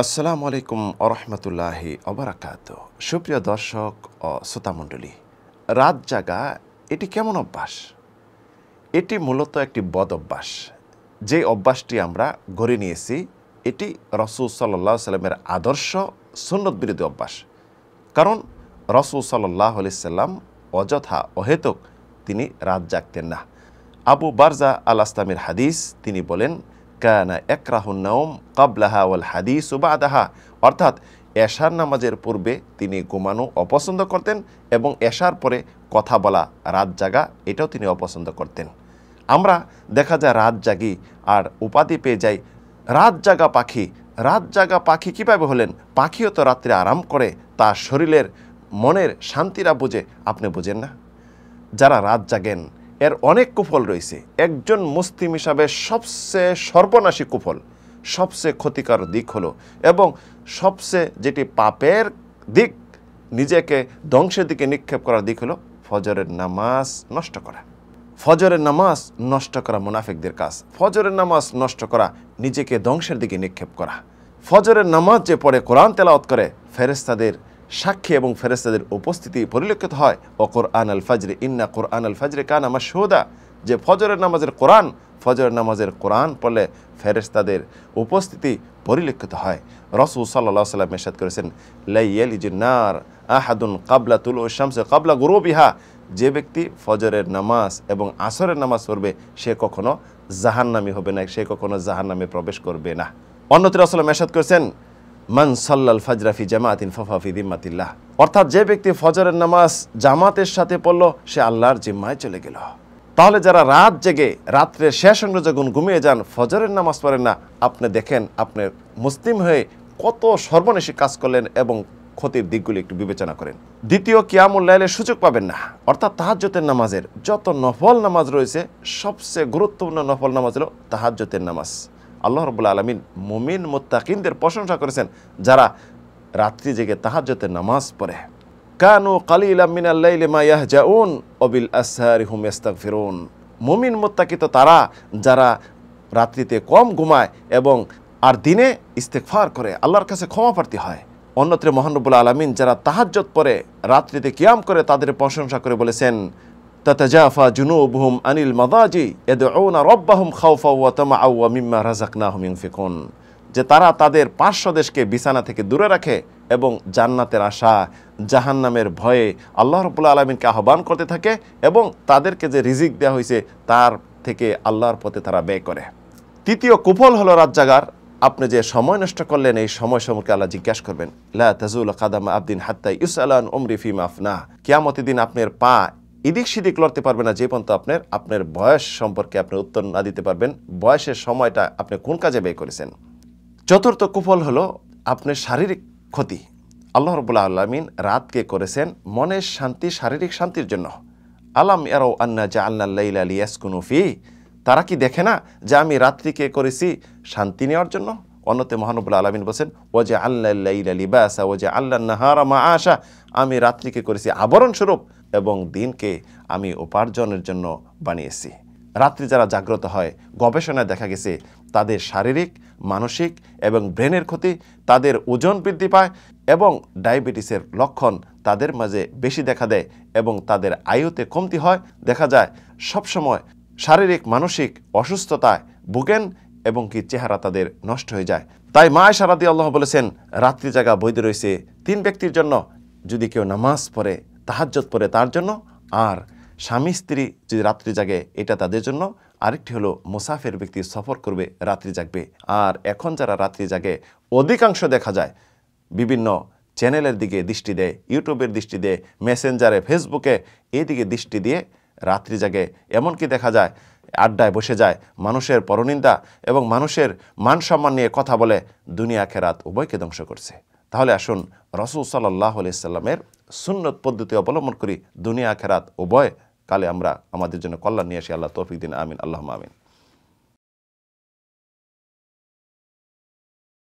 আসসালামু আলাইকুম আরহামতুল্লাহি অবরাকাত সুপ্রিয় দর্শক ও শ্রোতামণ্ডলী রাত জাগা এটি কেমন অভ্যাস এটি মূলত একটি বদ অভ্যাস যে অভ্যাসটি আমরা গড়ে নিয়েছি এটি রসুল সাল্লা সাল্লামের আদর্শ সুন্নত বিরোধী অভ্যাস কারণ রসুল সাল্লাহ আলি সাল্লাম অযথা অহেতুক তিনি রাত জাগতেন না আবু বারজা আল আসলামের হাদিস তিনি বলেন কানা নাওম কাবলাহা ওয়াল হাদিস ও বাদাহা অর্থাৎ এশার নামাজের পূর্বে তিনি ঘুমানো অপছন্দ করতেন এবং এশার পরে কথা বলা রাত জাগা এটাও তিনি অপছন্দ করতেন আমরা দেখা যায় রাত জাগি আর উপাধি পেয়ে যাই রাত জাগা পাখি রাত জাগা পাখি কীভাবে হলেন পাখিও তো রাত্রে আরাম করে তার শরীরের মনের শান্তিরা বুঝে আপনি বুঝেন না যারা রাত জাগেন এর অনেক কুফল রয়েছে একজন মুসলিম হিসাবে সবচেয়ে সর্বনাশী কুফল সবচেয়ে ক্ষতিকর দিক হলো এবং সবচেয়ে যেটি পাপের দিক নিজেকে ধ্বংসের দিকে নিক্ষেপ করার দিক হলো ফজরের নামাজ নষ্ট করা ফজরের নামাজ নষ্ট করা মুনাফিকদের কাজ ফজরের নামাজ নষ্ট করা নিজেকে ধ্বংসের দিকে নিক্ষেপ করা ফজরের নামাজ যে পড়ে কোরআন তেলাওত করে ফেরেস্তাদের সাক্ষী এবং ফেরেস্তাদের উপস্থিতি পরিলক্ষিত হয় ও কোরআন আল ফাজরে ইন্না কোরআন আল ফাজরে কান আমার সোদা যে ফজরের নামাজের কোরআন ফজরের নামাজের কোরআন পড়লে ফেরেস্তাদের উপস্থিতি পরিলক্ষিত হয় রসুল সাল্লা সাল্লাম এরশাদ করেছেন লাইয়ালিজিনার আহাদুন কাবলা তুল ও শামসে কাবলা বিহা যে ব্যক্তি ফজরের নামাজ এবং আসরের নামাজ পড়বে সে কখনো জাহান্নামি হবে না সে কখনো জাহান্নামে প্রবেশ করবে না অন্যত্র আসলাম এরশাদ করেছেন মান সাল্লাল ফাজরাফি জামাতিন ফাফাফি দিম্মাতিল্লাহ অর্থাৎ যে ব্যক্তি ফজরের নামাজ জামাতের সাথে পড়ল সে আল্লাহর জিম্মায় চলে গেল তাহলে যারা রাত জেগে রাত্রে শেষ অঙ্গ যখন ঘুমিয়ে যান ফজরের নামাজ পড়েন না আপনি দেখেন আপনি মুসলিম হয়ে কত সর্বনেশী কাজ করলেন এবং ক্ষতির দিকগুলি একটু বিবেচনা করেন দ্বিতীয় কিয়ামুল সুযোগ পাবেন না অর্থাৎ তাহাজ্যতের নামাজের যত নফল নামাজ রয়েছে সবচেয়ে গুরুত্বপূর্ণ নফল নামাজ হলো তাহাজ্যতের নামাজ আল্লাহ রবুল্লা আলমিন মুমিন মোত্তাকিনদের প্রশংসা করেছেন যারা রাত্রি জেগে তাহাজতে নামাজ পড়ে কানু কালিল মায়াহজাউন অবিল আসহারি হুম ইস্তাকফিরুন মুমিন মোত্তাকিত তারা যারা রাত্রিতে কম ঘুমায় এবং আর দিনে ইস্তেকফার করে আল্লাহর কাছে ক্ষমা প্রার্থী হয় অন্যত্র মহানবুল আলমিন যারা তাহাজত পরে রাত্রিতে কিয়াম করে তাদের প্রশংসা করে বলেছেন তাতাজাফা জুনুবহুম আনিল মাদাজি এদৌনা রব্বাহুম খাউফা ওয়া তামাআ ওয়া মিম্মা রাযাকনাহুম ইউনফিকুন যে তারা তাদের দেশকে বিছানা থেকে দূরে রাখে এবং জান্নাতের আশা জাহান্নামের ভয়ে আল্লাহ রবুল্লা আলমিনকে আহ্বান করতে থাকে এবং তাদেরকে যে রিজিক দেওয়া হয়েছে তার থেকে আল্লাহর পথে তারা ব্যয় করে তৃতীয় কুফল হলো রাত জাগার আপনি যে সময় নষ্ট করলেন এই সময় সম্পর্কে আল্লাহ জিজ্ঞাসা করবেন লা তাজুল কাদাম আবদিন হাত্তা ইউসালান ওমরি ফিম আফনা কিয়ামতের দিন আপনার পা এদিক সেদিক লড়তে পারবে না যে পর্যন্ত আপনার আপনার বয়স সম্পর্কে আপনি উত্তর না দিতে পারবেন বয়সের সময়টা আপনি কোন কাজে ব্যয় করেছেন চতুর্থ কুফল হলো আপনার শারীরিক ক্ষতি আল্লাহ রবুল্লা আলমিন রাতকে করেছেন মনের শান্তি শারীরিক শান্তির জন্য আলাম এরো আন্না জা আল্লাহ তারা কি দেখে না যে আমি রাত্রিকে করেছি শান্তি নেওয়ার জন্য অন্যতে মহানবুল আলমিন বলছেন ও যে আল্লাহ বা আসা ও যে আল্লাহ নাহারা মা আশা আমি রাত্রিকে করেছি আবরণ স্বরূপ এবং দিনকে আমি উপার্জনের জন্য বানিয়েছি রাত্রি যারা জাগ্রত হয় গবেষণায় দেখা গেছে তাদের শারীরিক মানসিক এবং ব্রেনের ক্ষতি তাদের ওজন বৃদ্ধি পায় এবং ডায়াবেটিসের লক্ষণ তাদের মাঝে বেশি দেখা দেয় এবং তাদের আয়ুতে কমতি হয় দেখা যায় সবসময় শারীরিক মানসিক অসুস্থতায় ভুগেন এবং কি চেহারা তাদের নষ্ট হয়ে যায় তাই মা সারাদি আল্লাহ বলেছেন রাত্রি জাগা বৈধ রয়েছে তিন ব্যক্তির জন্য যদি কেউ নামাজ পড়ে তাহাজ্জত পরে তার জন্য আর স্বামী স্ত্রী যদি রাত্রি জাগে এটা তাদের জন্য আরেকটি হলো মুসাফের ব্যক্তি সফর করবে রাত্রি জাগবে আর এখন যারা রাত্রি জাগে অধিকাংশ দেখা যায় বিভিন্ন চ্যানেলের দিকে দৃষ্টি দেয় ইউটিউবের দৃষ্টি দেয় মেসেঞ্জারে ফেসবুকে এদিকে দৃষ্টি দিয়ে রাত্রি জাগে এমনকি দেখা যায় আড্ডায় বসে যায় মানুষের পরনিন্দা এবং মানুষের মান সম্মান নিয়ে কথা বলে দুনিয়া খেরাত উভয়কে ধ্বংস করছে তাহলে আসুন রসুল সাল্লাহ সাল্লামের সুন্নত পদ্ধতি অবলম্বন করি দুনিয়া খেরাত উভয় কালে আমরা আমাদের জন্য কল্যাণ নিয়ে আসি আল্লাহ তৌফিক দিন আমিন আল্লাহ আমিন